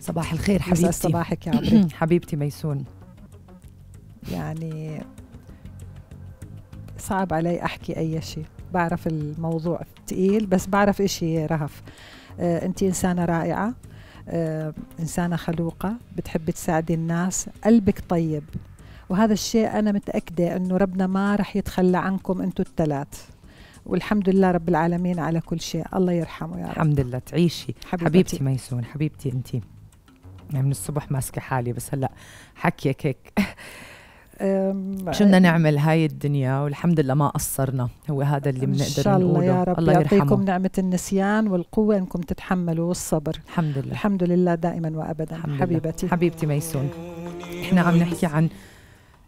صباح الخير حبيبتي صباحك يا عبري حبيبتي ميسون يعني صعب علي احكي اي شيء بعرف الموضوع ثقيل بس بعرف إشي رهف آه أنت إنسانة رائعة آه إنسانة خلوقة بتحبي تساعدي الناس قلبك طيب وهذا الشيء أنا متأكدة أنه ربنا ما رح يتخلى عنكم أنتو الثلاث والحمد لله رب العالمين على كل شيء الله يرحمه يا رب الحمد لله تعيشي حبيبتي, حبيبتي ميسون حبيبتي أنتِ يعني من الصبح ماسكه حالي بس هلا حكيك هيك شو بدنا نعمل هاي الدنيا والحمد لله ما قصرنا هو هذا اللي بنقدر نقوله ان شاء الله نقوله. يا رب الله يعطيكم نعمه النسيان والقوه انكم تتحملوا والصبر الحمد لله الحمد لله دائما وابدا حبيبتي حبيبتي ميسون احنا عم نحكي عن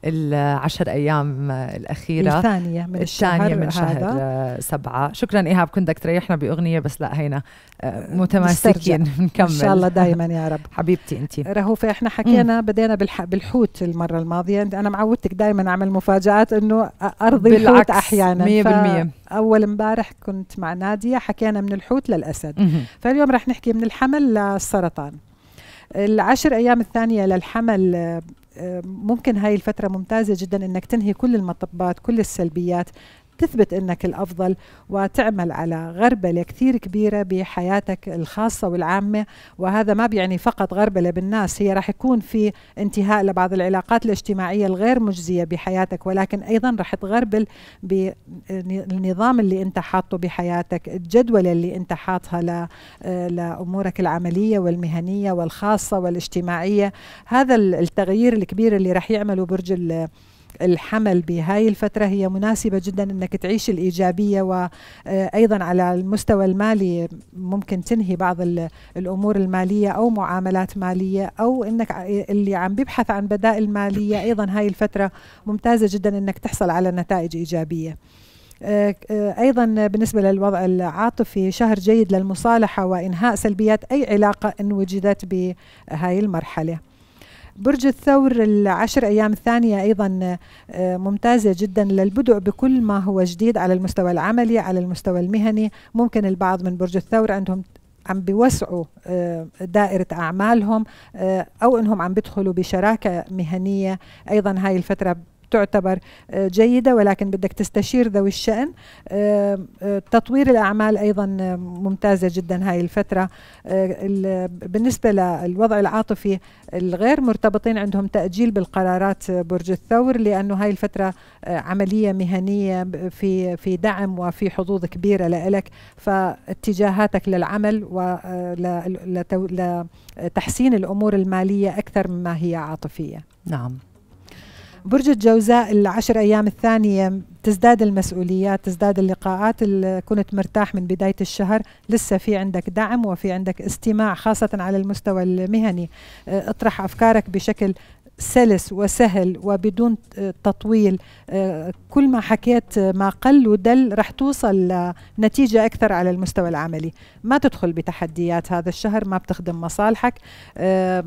العشر ايام الاخيره الثانيه من الثانيه من شهر هذا. سبعه شكرا ايهاب كنت بدك تريحنا باغنيه بس لا هينا آه، متماسكين نكمل ان شاء الله دائما يا رب حبيبتي انت رهوفه احنا حكينا مم. بدينا بالحوت المره الماضيه انا معودتك دائما اعمل مفاجات انه ارضي الحوت احيانا 100% اول امبارح كنت مع ناديه حكينا من الحوت للاسد مم. فاليوم رح نحكي من الحمل للسرطان العشر ايام الثانيه للحمل آه، ممكن هاي الفترة ممتازة جدا انك تنهي كل المطبات كل السلبيات تثبت انك الافضل وتعمل على غربله كثير كبيره بحياتك الخاصه والعامه وهذا ما بيعني فقط غربله بالناس هي راح يكون في انتهاء لبعض العلاقات الاجتماعيه الغير مجزيه بحياتك ولكن ايضا راح تغربل بالنظام اللي انت حاطه بحياتك الجدوله اللي انت حاطها لامورك العمليه والمهنيه والخاصه والاجتماعيه هذا التغيير الكبير اللي راح يعمله برج الحمل بهاي الفترة هي مناسبة جدا أنك تعيش الإيجابية وأيضا آه، على المستوى المالي ممكن تنهي بعض الأمور المالية أو معاملات مالية أو أنك آه، اللي عم بيبحث عن بدائل مالية أيضا هاي الفترة ممتازة جدا أنك تحصل على نتائج إيجابية آه، ايضا بالنسبه للوضع العاطفي شهر جيد للمصالحه وانهاء سلبيات اي علاقه ان وجدت بهاي المرحله برج الثور العشر أيام الثانية أيضا آه، ممتازة جدا للبدء بكل ما هو جديد على المستوى العملي على المستوى المهني ممكن البعض من برج الثور عندهم عم بيوسعوا آه، دائرة أعمالهم آه، أو أنهم عم بيدخلوا بشراكة مهنية أيضا هاي الفترة تعتبر آه، جيدة ولكن بدك تستشير ذوي الشأن آه، آه، تطوير الأعمال أيضا ممتازة جدا هاي الفترة بالنسبة للوضع العاطفي الغير مرتبطين عندهم تأجيل بالقرارات برج الثور لأنه هاي الفترة عملية مهنية في في دعم وفي حظوظ كبيرة لإلك فاتجاهاتك للعمل ولتحسين الأمور المالية أكثر مما هي عاطفية نعم برج الجوزاء العشر أيام الثانية تزداد المسؤوليات تزداد اللقاءات اللي كنت مرتاح من بداية الشهر لسه في عندك دعم وفي عندك استماع خاصة على المستوى المهني أه، اطرح أفكارك بشكل سلس وسهل وبدون تطويل آه، كل ما حكيت آه، ما قل ودل رح توصل لنتيجة أكثر على المستوى العملي ما تدخل بتحديات هذا الشهر ما بتخدم مصالحك آه،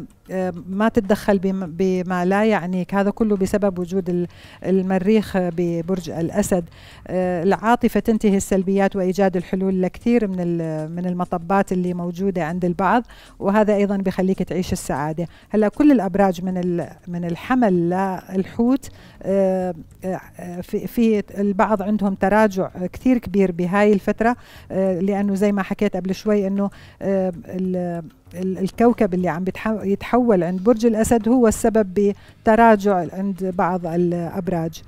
ما تتدخل بما لا يعنيك هذا كله بسبب وجود المريخ ببرج الأسد العاطفة تنتهي السلبيات وإيجاد الحلول لكثير من من المطبات اللي موجودة عند البعض وهذا أيضا بخليك تعيش السعادة هلا كل الأبراج من من الحمل للحوت آه، آه، في, البعض عندهم تراجع كثير كبير بهاي الفترة آه، لأنه زي ما حكيت قبل شوي أنه الكوكب اللي عم يتحول عند برج الأسد هو السبب بتراجع عند بعض الأبراج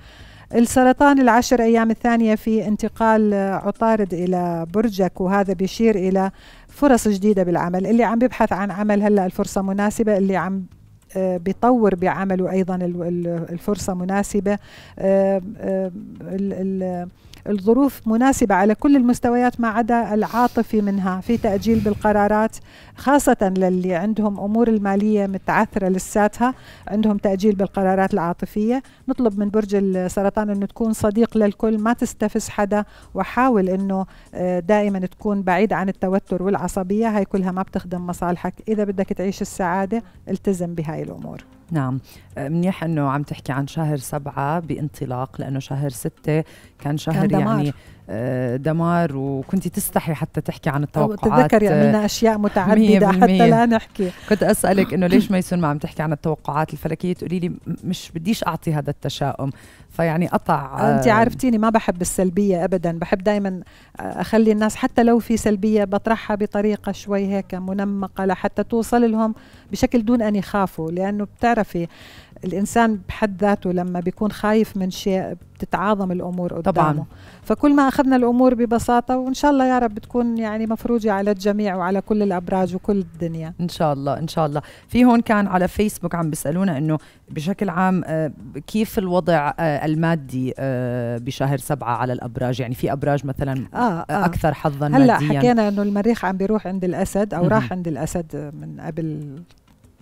السرطان العشر أيام الثانية في انتقال عطارد إلى برجك وهذا بيشير إلى فرص جديدة بالعمل اللي عم بيبحث عن عمل هلأ الفرصة مناسبة اللي عم آه، بيطور بعمله ايضا الفرصه مناسبه آه، آه، الظروف مناسبة على كل المستويات ما عدا العاطفي منها في تأجيل بالقرارات خاصة للي عندهم أمور المالية متعثرة لساتها عندهم تأجيل بالقرارات العاطفية نطلب من برج السرطان أنه تكون صديق للكل ما تستفز حدا وحاول أنه آه، دائما تكون بعيد عن التوتر والعصبية هاي كلها ما بتخدم مصالحك إذا بدك تعيش السعادة التزم بهاي الأمور نعم آه، منيح انه عم تحكي عن شهر سبعة بانطلاق لانه شهر ستة كان شهر كان يعني دمار. يعني آه، دمار وكنت تستحي حتى تحكي عن التوقعات تتذكري عملنا يعني اشياء متعدده حتى لا نحكي كنت اسالك انه ليش ميسون ما عم تحكي عن التوقعات الفلكيه تقولي لي مش بديش اعطي هذا التشاؤم فيعني قطع آه، انت عرفتيني ما بحب السلبيه ابدا بحب دائما آه، اخلي الناس حتى لو في سلبيه بطرحها بطريقه شوي هيك منمقه لحتى توصل لهم بشكل دون ان يخافوا لانه بتعرفي الانسان بحد ذاته لما بيكون خايف من شيء بتتعاظم الامور قدامه طبعا فكل ما اخذنا الامور ببساطه وان شاء الله يا رب بتكون يعني مفروجه على الجميع وعلى كل الابراج وكل الدنيا ان شاء الله ان شاء الله في هون كان على فيسبوك عم بيسالونا انه بشكل عام آه، كيف الوضع آه، المادي آه، بشهر سبعة على الابراج يعني في ابراج مثلا آه آه اكثر حظا هلا ماديا هلا حكينا انه المريخ عم بيروح عند الاسد او راح عند الاسد من قبل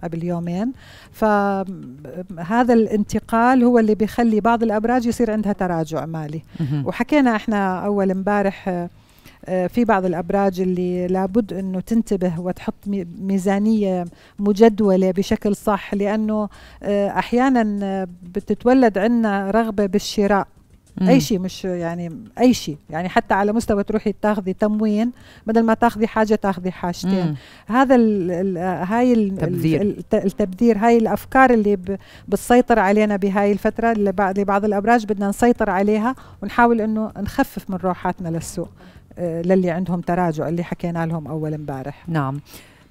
قبل يومين فهذا الانتقال هو اللي بيخلي بعض الابراج يصير عندها تراجع مالي وحكينا احنا اول امبارح آه، في بعض الابراج اللي لابد انه تنتبه وتحط ميزانيه مجدوله بشكل صح لانه آه، احيانا آه، بتتولد عندنا رغبه بالشراء مم. اي شيء مش يعني اي شيء يعني حتى على مستوى تروحي تاخذي تموين بدل ما تاخذي حاجه تاخذي حاجتين مم. هذا الـ الـ هاي التبذير. التبذير هاي الافكار اللي بتسيطر علينا بهاي الفتره اللي بعض الابراج بدنا نسيطر عليها ونحاول انه نخفف من روحاتنا للسوق آه، للي عندهم تراجع اللي حكينا لهم اول امبارح نعم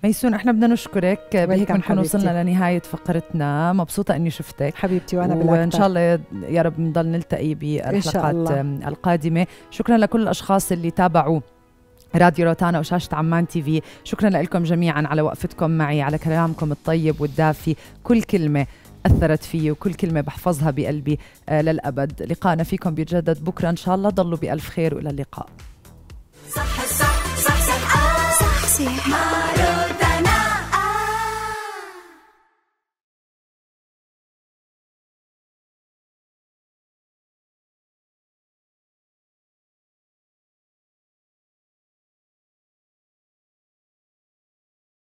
ميسون احنا بدنا نشكرك بهيك بنكون وصلنا لنهايه فقرتنا مبسوطه اني شفتك حبيبتي وانا بالأكثر وان شاء الله يا رب نضل نلتقي بالحلقات القادمه شكرا لكل الاشخاص اللي تابعوا راديو روتانا وشاشة عمان تي في شكرا لكم جميعا على وقفتكم معي على كلامكم الطيب والدافي كل كلمة أثرت فيي وكل كلمة بحفظها بقلبي آه للأبد لقاءنا فيكم بيتجدد بكرة إن شاء الله ضلوا بألف خير وإلى اللقاء صح صح صح صح, صح, صح, صح, صح, صح, صح, صح, صح